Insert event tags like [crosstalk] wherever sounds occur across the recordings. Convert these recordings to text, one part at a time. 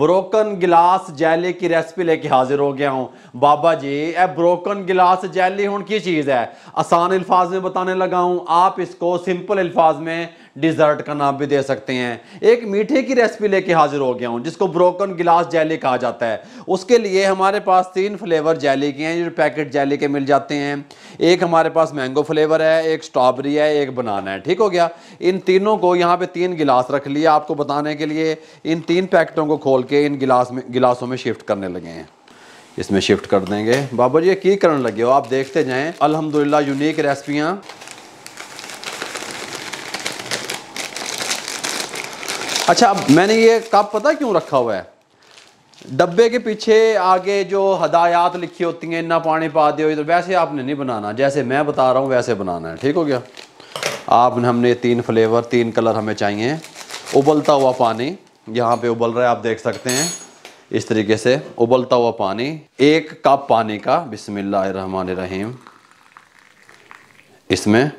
broken गिलास जैली की recipe लेके हाजिर हो गया हूँ बाबा जी ए ब्रोकन गिलास जैली हूँ की चीज़ है आसान अल्फाज में बताने लगा हूँ आप इसको सिंपल अल्फाज में डिज़र्ट का नाम भी दे सकते हैं एक मीठे की रेसिपी लेके हाजिर हो गया हूँ जिसको ब्रोकन गिलास जेली कहा जाता है उसके लिए हमारे पास तीन फ्लेवर जेली के हैं जो पैकेट जेली के मिल जाते हैं एक हमारे पास मैंगो फ्लेवर है एक स्ट्रॉबेरी है एक बनाना है ठीक हो गया इन तीनों को यहाँ पे तीन गिलास रख लिया आपको बताने के लिए इन तीन पैकेटों को खोल के इन गिलास में गिलासों में शिफ्ट करने लगे हैं इसमें शिफ्ट कर देंगे बाबा जी ये की करने लगे हो आप देखते जाएं अल्हम्दुलिल्लाह यूनिक रेसिपियाँ अच्छा अब मैंने ये कप पता क्यों रखा हुआ है डब्बे के पीछे आगे जो हदायात लिखी होती हैं इतना पानी पा दो तो इधर वैसे आपने नहीं बनाना जैसे मैं बता रहा हूँ वैसे बनाना है ठीक हो गया आपने हमने तीन फ्लेवर तीन कलर हमें चाहिए उबलता हुआ पानी यहाँ पे उबल रहा है आप देख सकते हैं इस तरीके से उबलता हुआ पानी एक कप पानी का बिस्मिल्लाह रहीम इसमें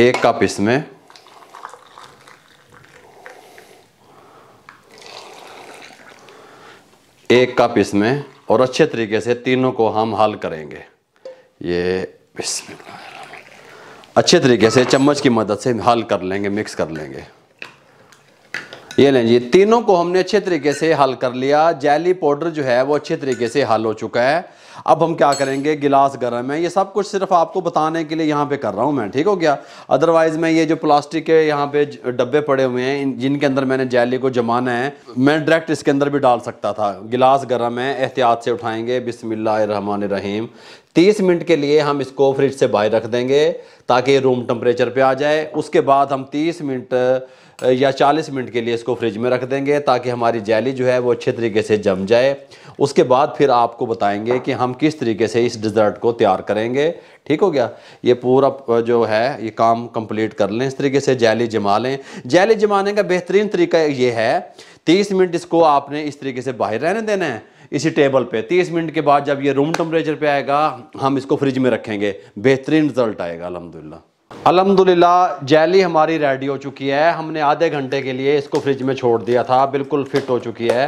एक कप इसमें एक कप इसमें और अच्छे तरीके से तीनों को हम हल करेंगे ये अच्छे तरीके से चम्मच की मदद से हल कर लेंगे मिक्स कर लेंगे ये लें जी तीनों को हमने अच्छे तरीके से हल कर लिया जैली पाउडर जो है वो अच्छे तरीके से हल हो चुका है अब हम क्या करेंगे गिलास गर्म है ये सब कुछ सिर्फ आपको बताने के लिए यहाँ पे कर रहा हूँ मैं ठीक हो गया अदरवाइज़ मैं ये जो प्लास्टिक के यहाँ पे डब्बे पड़े हुए हैं जिनके अंदर मैंने जैली को जमाना है मैं डायरेक्ट इसके अंदर भी डाल सकता था गिलास गर्म है एहतियात से उठाएंगे बिसमिल्ल रहीम तीस मिनट के लिए हम इसको फ्रिज से बाहर रख देंगे ताकि रूम टम्परेचर पे आ जाए उसके बाद हम तीस मिनट या 40 मिनट के लिए इसको फ्रिज में रख देंगे ताकि हमारी जैली जो है वो अच्छे तरीके से जम जाए उसके बाद फिर आपको बताएंगे कि हम किस तरीके से इस डिज़र्ट को तैयार करेंगे ठीक हो गया ये पूरा जो है ये काम कंप्लीट कर लें इस तरीके से जैली जमा लें जैली जमाने का बेहतरीन तरीका ये है तीस मिनट इसको आपने इस तरीके से बाहर रहने देना है इसी टेबल पे 30 मिनट के बाद जब ये रूम टेम्परेचर पे आएगा हम इसको फ्रिज में रखेंगे बेहतरीन रिजल्ट आएगा अलहमदिल्ला अलहमदिल्ला जैली हमारी रेडी हो चुकी है हमने आधे घंटे के लिए इसको फ्रिज में छोड़ दिया था बिल्कुल फिट हो चुकी है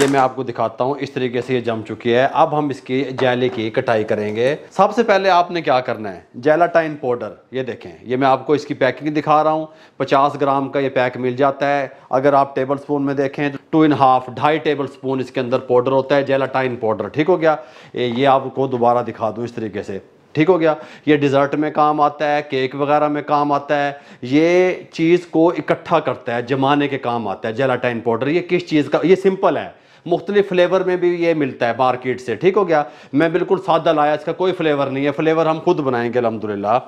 ये मैं आपको दिखाता हूँ इस तरीके से ये जम चुकी है अब हम इसकी जैली की कटाई करेंगे सबसे पहले आपने क्या करना है जेलाटाइन पाउडर ये देखें ये मैं आपको इसकी पैकिंग दिखा रहा हूँ 50 ग्राम का ये पैक मिल जाता है अगर आप टेबल स्पून में देखें तो टू एंड हाफ ढाई टेबल स्पून इसके अंदर पाउडर होता है जेलाटाइन पाउडर ठीक हो गया ये आपको दोबारा दिखा दूँ इस तरीके से ठीक हो गया ये डिज़र्ट में काम आता है केक वगैरह में काम आता है ये चीज़ को इकट्ठा करता है जमाने के काम आता है जेलाटाइन पाउडर ये किस चीज़ का ये सिंपल है मुख्तलि फ्लेवर में भी ये मिलता है मार्केट से ठीक हो गया मैं बिल्कुल सादा लाया इसका कोई फ्लेवर नहीं है फ्लेवर हम खुद बनाएंगे अलहमदिल्ला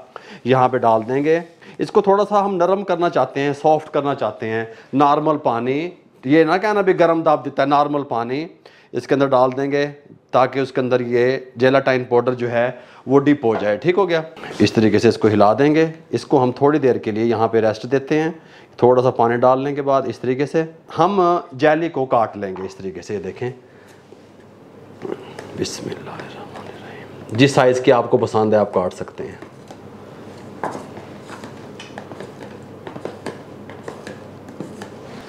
यहाँ पे डाल देंगे इसको थोड़ा सा हम नरम करना चाहते हैं सॉफ्ट करना चाहते हैं नॉर्मल पानी ये ना कहना भी गर्म दाब देता है नॉर्मल पानी इसके अंदर डाल देंगे ताकि उसके अंदर ये जेलाटाइन पाउडर जो है वो डिप हो जाए ठीक हो गया इस तरीके से इसको हिला देंगे इसको हम थोड़ी देर के लिए यहाँ पे रेस्ट देते हैं थोड़ा सा पानी डालने के बाद इस तरीके से हम जैली को काट लेंगे इस तरीके से देखें जिस साइज़ की आपको पसंद है आप काट सकते हैं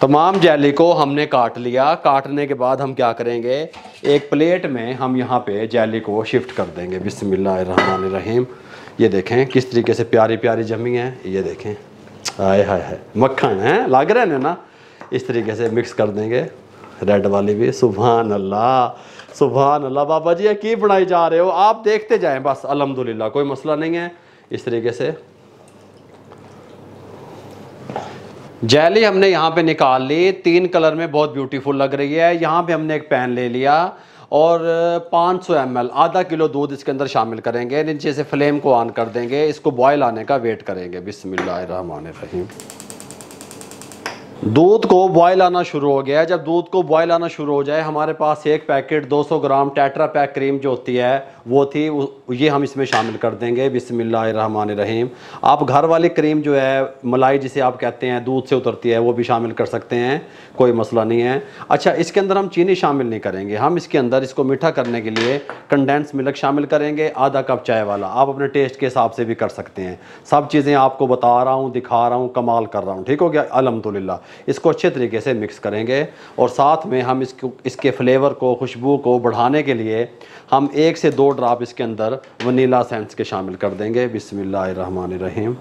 तमाम जैली को हमने काट लिया काटने के बाद हम क्या करेंगे एक प्लेट में हम यहाँ पे जैली को शिफ्ट कर देंगे बिसमिल्ल रहीम ये देखें किस तरीके से प्यारी प्यारी जमी है ये देखें आय हाय हाय मक्खन है लग रहे हैं ना इस तरीके से मिक्स कर देंगे रेड वाली भी सुबह अल्लाह सुबहान अल्लाह बाबा जी की बनाई जा रहे हो आप देखते जाएं बस अलहमदिल्ला कोई मसला नहीं है इस तरीके से जैली हमने यहाँ पे निकाल ली तीन कलर में बहुत ब्यूटीफुल लग रही है यहाँ पे हमने एक पैन ले लिया और 500 सौ आधा किलो दूध इसके अंदर शामिल करेंगे नीचे से फ्लेम को ऑन कर देंगे इसको बॉयल आने का वेट करेंगे रहीम दूध को बॉयल आना शुरू हो गया है जब दूध को बॉयल आना शुरू हो जाए हमारे पास एक packet 200 gram tetra pack cream जो होती है वो थी ये हम इसमें शामिल कर देंगे बिसमिल्ल रहीम आप घर वाली क्रीम जो है मलाई जिसे आप कहते हैं दूध से उतरती है वो भी शामिल कर सकते हैं कोई मसला नहीं है अच्छा इसके अंदर हम चीनी शामिल नहीं करेंगे हम इसके अंदर इसको मीठा करने के लिए कंडेंस मिल्क शामिल करेंगे आधा कप चाय वाला आप अपने टेस्ट के हिसाब से भी कर सकते हैं सब चीज़ें आपको बता रहा हूँ दिखा रहा हूँ कमाल कर रहा हूँ ठीक हो गया अलहमदिल्ला इसको अच्छे तरीके से मिक्स करेंगे और साथ में हम इसको इसके फ्लेवर को खुशबू को बढ़ाने के लिए हम एक से दो ड्राप इसके अंदर वनीला सेंस के शामिल कर देंगे बिसमीम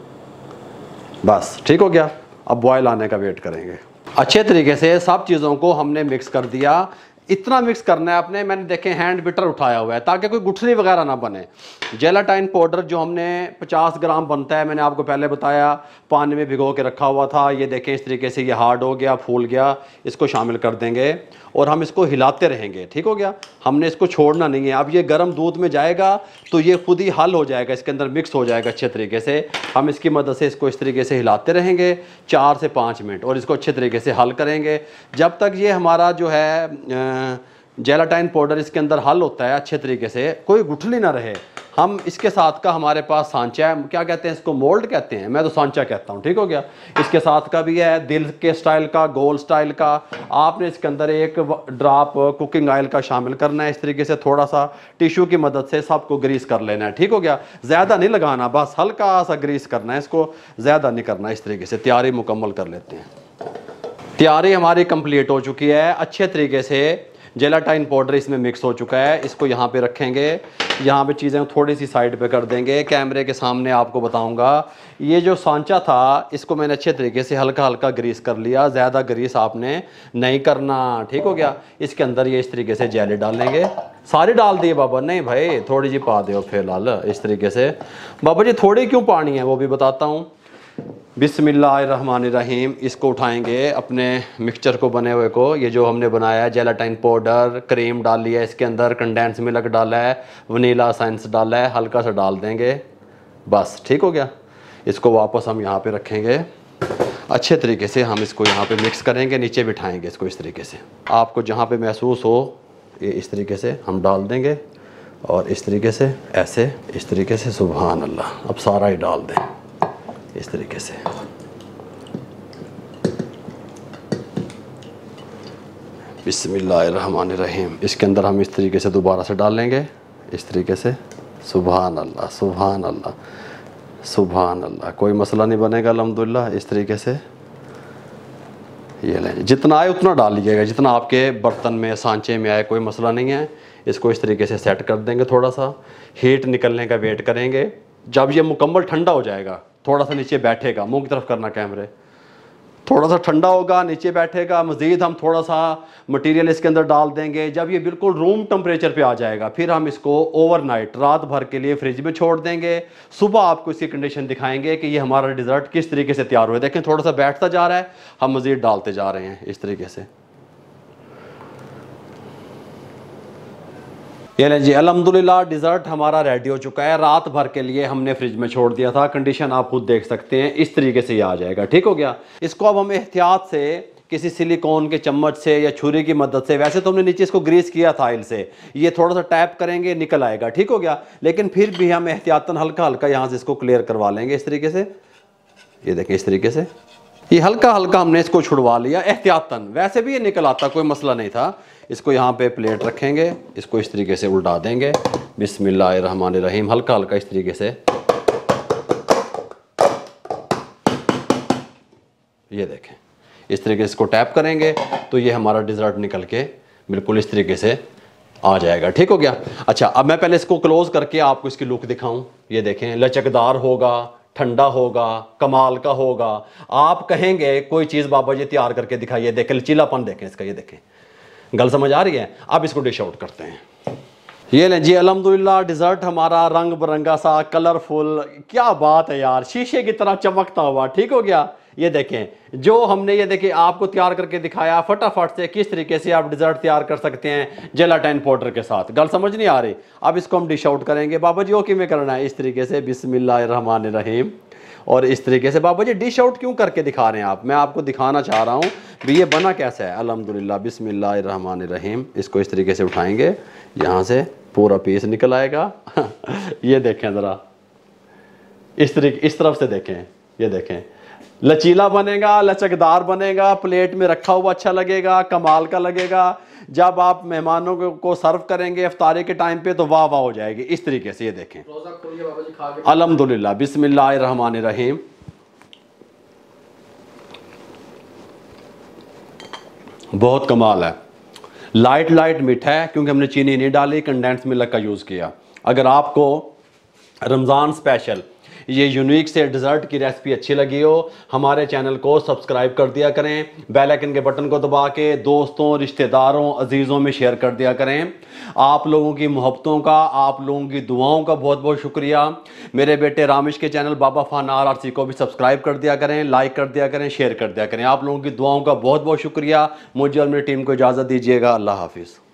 बस ठीक हो गया अब बॉयल आने का वेट करेंगे अच्छे तरीके से सब चीज़ों को हमने मिक्स कर दिया इतना मिक्स करना है आपने मैंने देखे हैंड बिटर उठाया हुआ है ताकि कोई गुठली वगैरह ना बने जेलाटाइन पाउडर जो हमने 50 ग्राम बनता है मैंने आपको पहले बताया पानी में भिगो के रखा हुआ था ये देखें इस तरीके से ये हार्ड हो गया फूल गया इसको शामिल कर देंगे और हम इसको हिलाते रहेंगे ठीक हो गया हमने इसको छोड़ना नहीं है अब ये गर्म दूध में जाएगा तो ये खुद ही हल हो जाएगा इसके अंदर मिक्स हो जाएगा अच्छे तरीके से हम इसकी मदद से इसको इस तरीके से हिलाते रहेंगे चार से पाँच मिनट और इसको अच्छे तरीके से हल करेंगे जब तक ये हमारा जो है जेलाटाइन पाउडर इसके अंदर हल होता है अच्छे तरीके से कोई गुठली ना रहे हम इसके साथ का हमारे पास सांचा है क्या कहते हैं इसको मोल्ड कहते हैं मैं तो सांचा कहता हूँ ठीक हो गया इसके साथ का भी है दिल के स्टाइल का गोल स्टाइल का आपने इसके अंदर एक ड्राप कुकिंग ऑयल का शामिल करना है इस तरीके से थोड़ा सा टिश्यू की मदद से सबको ग्रीस कर लेना है ठीक हो गया ज़्यादा नहीं लगाना बस हल्का सा ग्रीस करना है इसको ज़्यादा नहीं करना इस तरीके से तैयारी मुकम्मल कर लेते हैं तैयारी हमारी कंप्लीट हो चुकी है अच्छे तरीके से जेलाटाइन पाउडर इसमें मिक्स हो चुका है इसको यहाँ पे रखेंगे यहाँ पे चीज़ें थोड़ी सी साइड पे कर देंगे कैमरे के सामने आपको बताऊँगा ये जो सांचा था इसको मैंने अच्छे तरीके से हल्का हल्का ग्रीस कर लिया ज़्यादा ग्रीस आपने नहीं करना ठीक हो गया इसके अंदर ये इस तरीके से जेले डालेंगे सारी डाल दिए बाबा नहीं भाई थोड़ी जी पा दो फिलहाल इस तरीके से बाबा जी थोड़ी क्यों पानी है वो भी बताता हूँ बिसमीम इसको उठाएंगे अपने मिक्सचर को बने हुए को ये जो हमने बनाया है जेलाटाइन पाउडर क्रीम डाल लिया इसके अंदर कंडेंस मिल्क डाला है वनीला साइंस डाला है हल्का सा डाल देंगे बस ठीक हो गया इसको वापस हम यहाँ पे रखेंगे अच्छे तरीके से हम इसको यहाँ पे मिक्स करेंगे नीचे बिठाएंगे इसको इस तरीके से आपको जहाँ पे महसूस हो ये इस तरीके से हम डाल देंगे और इस तरीके से ऐसे इस तरीके से सुबहान अल्लाह अब सारा ही डाल दें इस तरीके से बिसमीम इसके अंदर हम इस तरीके से दोबारा से डालेंगे इस तरीके से सुबहान अल्लाह सुबहान अल्लाह सुबहान अल्लाह कोई मसला नहीं बनेगा अलहमदिल्ला इस तरीके से ये लें जितना आए उतना डाल लीजिएगा जितना आपके बर्तन में सांचे में आए कोई मसला नहीं है इसको इस तरीके से सेट कर देंगे थोड़ा सा हीट निकलने का वेट करेंगे जब ये मुकम्मल ठंडा हो जाएगा थोड़ा सा नीचे बैठेगा मुंह की तरफ करना कैमरे थोड़ा सा ठंडा होगा नीचे बैठेगा मज़ीद हम थोड़ा सा मटेरियल इसके अंदर डाल देंगे जब ये बिल्कुल रूम टेम्परेचर पे आ जाएगा फिर हम इसको ओवरनाइट रात भर के लिए फ्रिज में छोड़ देंगे सुबह आपको इसकी कंडीशन दिखाएंगे कि ये हमारा डिज़र्ट किस तरीके से तैयार हुआ देखें थोड़ा सा बैठता जा रहा है हम मज़ीद डालते जा रहे हैं इस तरीके से ये लें जी अलहमदिल्ला डिज़र्ट हमारा रेडी हो चुका है रात भर के लिए हमने फ्रिज में छोड़ दिया था कंडीशन आप खुद देख सकते हैं इस तरीके से ये आ जाएगा ठीक हो गया इसको अब हम एहतियात से किसी सिलिकॉन के चम्मच से या छुरी की मदद से वैसे तो हमने नीचे इसको ग्रीस किया था इल से ये थोड़ा सा टैप करेंगे निकल आएगा ठीक हो गया लेकिन फिर भी हम एहतियातन हल्का हल्का यहाँ से इसको क्लियर करवा लेंगे इस तरीके से ये देखें इस तरीके से ये हल्का हल्का हमने इसको छुड़वा लिया एहतियातन वैसे भी ये निकल आता कोई मसला नहीं था इसको यहाँ पे प्लेट रखेंगे इसको इस तरीके से उल्टा देंगे रहीम हल्का हल्का इस तरीके से ये देखें इस तरीके से इसको टैप करेंगे तो ये हमारा डिज़र्ट निकल के बिल्कुल इस तरीके से आ जाएगा ठीक हो गया अच्छा अब मैं पहले इसको क्लोज़ करके आपको इसकी लुक दिखाऊं ये देखें लचकदार होगा ठंडा होगा कमाल का होगा आप कहेंगे कोई चीज़ बाबा जी तैयार करके दिखाइए देखें लचीलापन देखें इसका ये देखें गल समझ आ रही है अब इसको डिश आउट करते हैं ये लें जी अलहमदिल्ला डिज़र्ट हमारा रंग बिरंगा सा कलरफुल क्या बात है यार शीशे की तरह चमकता हुआ ठीक हो गया ये देखें जो हमने ये देखें आपको तैयार करके दिखाया फटाफट से किस तरीके से आप डिज़र्ट तैयार कर सकते हैं जेलाटाइन पाउडर के साथ गल समझ नहीं आ रही अब इसको हम डिश आउट करेंगे बाबा जी ओके में करना है इस तरीके से बिसमिल्ल रहीम और इस तरीके से बाबा जी डिश आउट क्यों करके दिखा रहे हैं आप मैं आपको दिखाना चाह रहा हूँ भी ये बना कैसा है अलहमदिल्ला बिसमिल्लामान रहीम इसको इस तरीके से उठाएंगे यहाँ से पूरा पीस निकल आएगा [laughs] ये देखें ज़रा इस तरीके इस तरफ से देखें ये देखें लचीला बनेगा लचकदार बनेगा प्लेट में रखा हुआ अच्छा लगेगा कमाल का लगेगा जब आप मेहमानों को सर्व करेंगे अफतारी के टाइम पे तो वाह वाह हो जाएगी इस तरीके से ये देखें अलहमदिल्ला बिस्मिल्लामान रहीम बहुत कमाल है लाइट लाइट मीठा है क्योंकि हमने चीनी नहीं डाली कंडेंस मिल्क का यूज़ किया अगर आपको रमज़ान स्पेशल ये यूनिक से डिज़र्ट की रेसिपी अच्छी लगी हो हमारे चैनल को सब्सक्राइब कर दिया करें बेल आइकन के बटन को दबा के दोस्तों रिश्तेदारों अजीज़ों में शेयर कर दिया करें आप लोगों की मोहब्बतों का आप लोगों की दुआओं का बहुत बहुत शुक्रिया मेरे बेटे रामेश के चैनल बाबा फान आर आर सी को भी सब्सक्राइब कर दिया करें लाइक कर दिया करें शेयर कर दिया करें आप लोगों की दुआओं का बहुत बहुत शुक्रिया मुझे और मेरी टीम को इजाज़त दीजिएगा अल्लाह हाफिज़